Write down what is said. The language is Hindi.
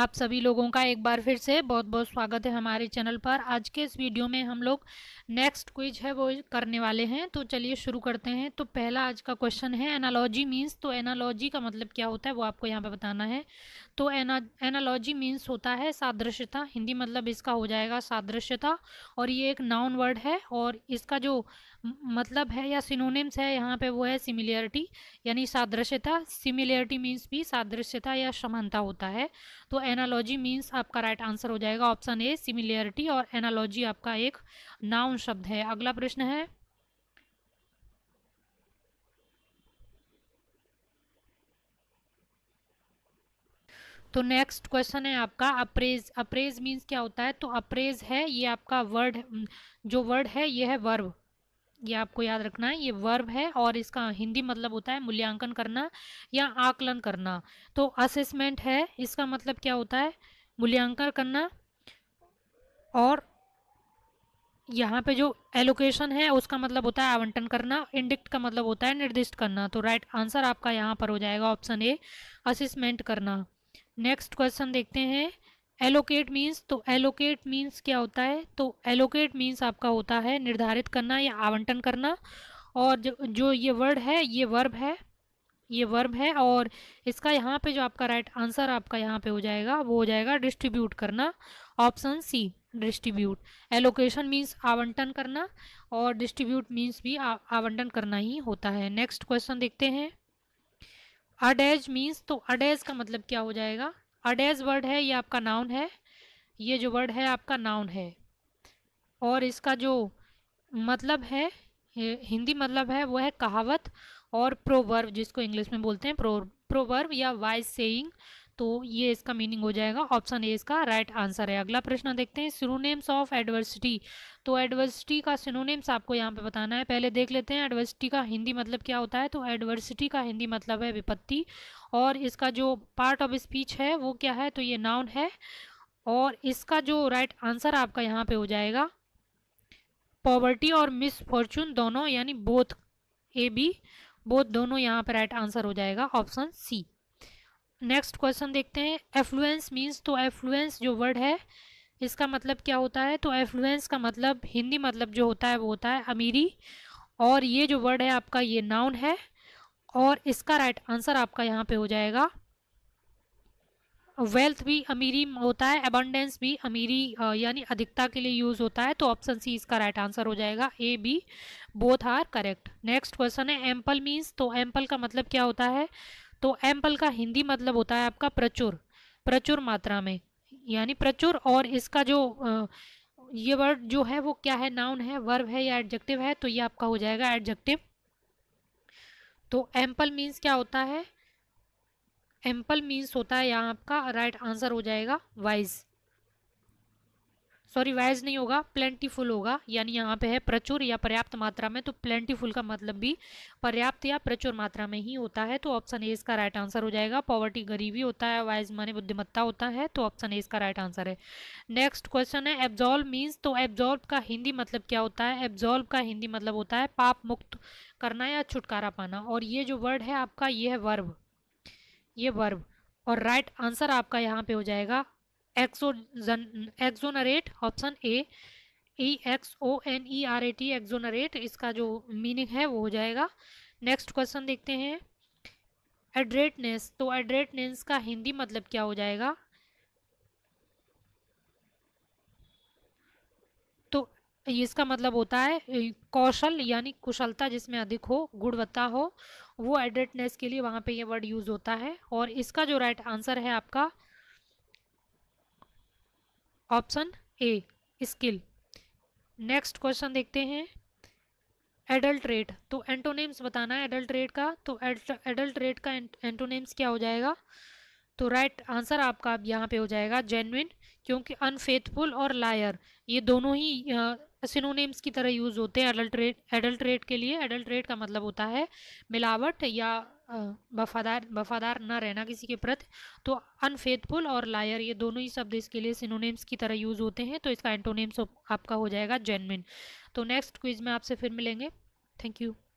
आप सभी लोगों का एक बार फिर से बहुत बहुत स्वागत है हमारे चैनल पर आज के इस वीडियो में हम लोग नेक्स्ट क्विज है वो करने वाले हैं तो चलिए शुरू करते हैं तो पहला आज का क्वेश्चन है एनालॉजी मीन्स तो एनालॉजी का मतलब क्या होता है वो आपको यहाँ पे बताना है तो एना एनालॉजी मीन्स होता है सादृश्यता हिंदी मतलब इसका हो जाएगा सादृश्यता और ये एक नाउन वर्ड है और इसका जो मतलब है या सिनोनिम्स है यहाँ पे वो है सिमिलियरिटी यानी सादृश्यता सिमिलियरिटी मीन्स भी सादृश्यता या समानता होता है तो एनालॉजी मीन्स आपका राइट आंसर हो जाएगा ऑप्शन ए सिमिलियरिटी और एनालॉजी आपका एक नाउन शब्द है अगला प्रश्न है तो नेक्स्ट क्वेश्चन है आपका अप्रेज अप्रेज मीन्स क्या होता है तो अप्रेज है ये आपका वर्ड जो वर्ड है ये है वर्ब ये आपको याद रखना है ये वर्ब है और इसका हिंदी मतलब होता है मूल्यांकन करना या आकलन करना तो असेसमेंट है इसका मतलब क्या होता है मूल्यांकन करना और यहाँ पे जो एलोकेशन है उसका मतलब होता है आवंटन करना इंडिक्ट का मतलब होता है निर्दिष्ट करना तो राइट आंसर आपका यहाँ पर हो जाएगा ऑप्शन ए असिसमेंट करना नेक्स्ट क्वेश्चन देखते हैं एलोकेट मीन्स तो एलोकेट मीन्स क्या होता है तो एलोकेट मीन्स आपका होता है निर्धारित करना या आवंटन करना और जो, जो ये वर्ड है ये वर्ब है ये वर्ब है और इसका यहाँ पे जो आपका राइट आंसर आपका यहाँ पे हो जाएगा वो हो जाएगा डिस्ट्रीब्यूट करना option C distribute allocation means आवंटन करना और डिस्ट्रीब्यूट मीन्स भी आवंटन करना ही होता है नेक्स्ट क्वेश्चन देखते हैं अडैज मीन्स तो अडेज का मतलब क्या हो जाएगा अडेज वर्ड है ये आपका नाउन है ये जो वर्ड है आपका नाउन है और इसका जो मतलब है हिंदी मतलब है वो है कहावत और प्रोवर्व जिसको इंग्लिश में बोलते हैं प्रो प्रोवर्व या वाइज सेइंग तो ये इसका मीनिंग हो जाएगा ऑप्शन ए इसका राइट आंसर है अगला प्रश्न देखते हैं सिनोनेम्स ऑफ एडवर्सिटी तो एडवर्सिटी का सिनोनेम्स आपको यहाँ पे बताना है पहले देख लेते हैं एडवर्सिटी का हिंदी मतलब क्या होता है तो एडवर्सिटी का हिंदी मतलब है विपत्ति और इसका जो पार्ट ऑफ स्पीच है वो क्या है तो ये नाउन है और इसका जो राइट right आंसर आपका यहाँ पे हो जाएगा पॉवर्टी और मिसफॉर्चून दोनों यानी बोथ ए बी बोथ दोनों यहाँ पर राइट आंसर हो जाएगा ऑप्शन सी नेक्स्ट क्वेश्चन देखते हैं एफ्लुएंस मीन्स तो एफ्लुएंस जो वर्ड है इसका मतलब क्या होता है तो एफ्लुएंस का मतलब हिंदी मतलब जो होता है वो होता है अमीरी और ये जो वर्ड है आपका ये नाउन है और इसका राइट आंसर आपका यहाँ पे हो जाएगा वेल्थ भी अमीरी होता है अबंडेंस भी अमीरी यानी अधिकता के लिए यूज़ होता है तो ऑप्शन सी इसका राइट आंसर हो जाएगा A B both are correct next question है एम्पल मीन्स तो एम्पल का मतलब क्या होता है तो एम्पल का हिंदी मतलब होता है आपका प्रचुर प्रचुर मात्रा में यानी प्रचुर और इसका जो ये वर्ड जो है वो क्या है नाउन है वर्ब है या एडजेक्टिव है तो ये आपका हो जाएगा एडजेक्टिव तो एम्पल मीन्स क्या होता है एम्पल मीन्स होता है यहाँ आपका राइट आंसर हो जाएगा वाइज सॉरी वाइज नहीं होगा प्लेंटीफुल होगा यानी यहाँ पे है प्रचुर या पर्याप्त मात्रा में तो प्लेंटीफुल का मतलब भी पर्याप्त या प्रचुर मात्रा में ही होता है तो ऑप्शन ए इसका राइट आंसर हो जाएगा पॉवर्टी गरीबी होता है वाइज माने बुद्धिमत्ता होता है तो ऑप्शन ए इसका राइट आंसर है नेक्स्ट क्वेश्चन है एब्जॉल्व मीन्स तो एब्जॉल्व का हिंदी मतलब क्या होता है एब्जॉल्व का हिंदी मतलब होता है पाप मुक्त करना या छुटकारा पाना और ये जो वर्ड है आपका ये है वर्ब ये वर्ब और राइट right आंसर आपका यहाँ पे हो जाएगा exonerate option A E X O N E R A T exonerate इसका जो मीनिंग है वो हो जाएगा नेक्स्ट क्वेश्चन देखते हैं एड्रेटनेस तो एड्रेटनेस का हिंदी मतलब क्या हो जाएगा तो इसका मतलब होता है कौशल यानी कुशलता जिसमें अधिक हो गुणवत्ता हो वो एड्रेटनेस के लिए वहाँ पे ये वर्ड यूज़ होता है और इसका जो राइट आंसर है आपका option A skill next question देखते हैं एडल्ट रेट तो एंटोनेम्स बताना है एडल्ट रेट का तो एडल्ट रेट का एंटोनेम्स क्या हो जाएगा तो राइट right आंसर आपका अब यहाँ पे हो जाएगा जेनविन क्योंकि अनफेथफुल और लायर ये दोनों ही सिनोनेम्स की तरह यूज़ होते हैं एडल्ट्रेट एडल्ट्रेट के लिए एडल्ट्रेट का मतलब होता है मिलावट या वफादार वफादार ना रहना किसी के प्रति तो अनफेथफुल और लायर ये दोनों ही शब्द इसके लिए सिनोनेम्स की तरह यूज़ होते हैं तो इसका एंटोनेम्स आपका हो जाएगा जेनमिन तो नेक्स्ट क्विज में आपसे फिर मिलेंगे थैंक यू